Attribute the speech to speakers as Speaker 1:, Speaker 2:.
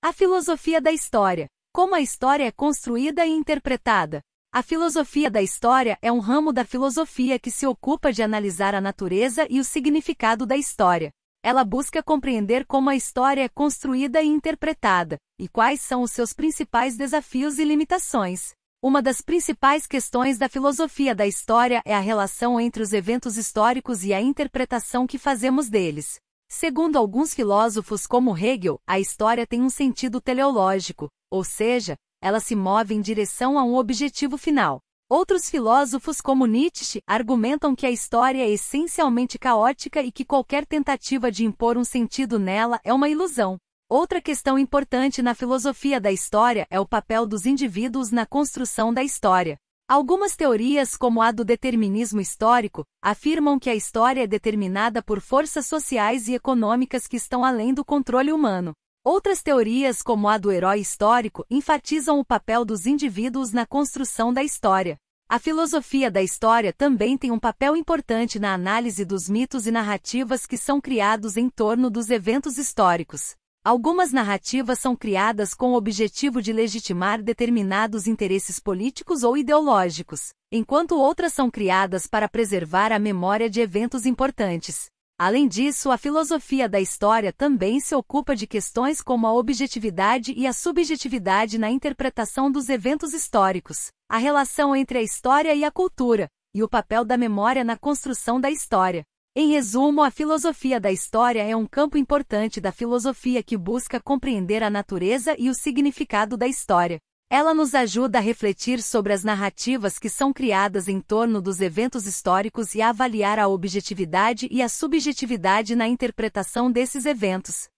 Speaker 1: A filosofia da história. Como a história é construída e interpretada. A filosofia da história é um ramo da filosofia que se ocupa de analisar a natureza e o significado da história. Ela busca compreender como a história é construída e interpretada, e quais são os seus principais desafios e limitações. Uma das principais questões da filosofia da história é a relação entre os eventos históricos e a interpretação que fazemos deles. Segundo alguns filósofos como Hegel, a história tem um sentido teleológico, ou seja, ela se move em direção a um objetivo final. Outros filósofos como Nietzsche argumentam que a história é essencialmente caótica e que qualquer tentativa de impor um sentido nela é uma ilusão. Outra questão importante na filosofia da história é o papel dos indivíduos na construção da história. Algumas teorias, como a do determinismo histórico, afirmam que a história é determinada por forças sociais e econômicas que estão além do controle humano. Outras teorias, como a do herói histórico, enfatizam o papel dos indivíduos na construção da história. A filosofia da história também tem um papel importante na análise dos mitos e narrativas que são criados em torno dos eventos históricos. Algumas narrativas são criadas com o objetivo de legitimar determinados interesses políticos ou ideológicos, enquanto outras são criadas para preservar a memória de eventos importantes. Além disso, a filosofia da história também se ocupa de questões como a objetividade e a subjetividade na interpretação dos eventos históricos, a relação entre a história e a cultura, e o papel da memória na construção da história. Em resumo, a filosofia da história é um campo importante da filosofia que busca compreender a natureza e o significado da história. Ela nos ajuda a refletir sobre as narrativas que são criadas em torno dos eventos históricos e a avaliar a objetividade e a subjetividade na interpretação desses eventos.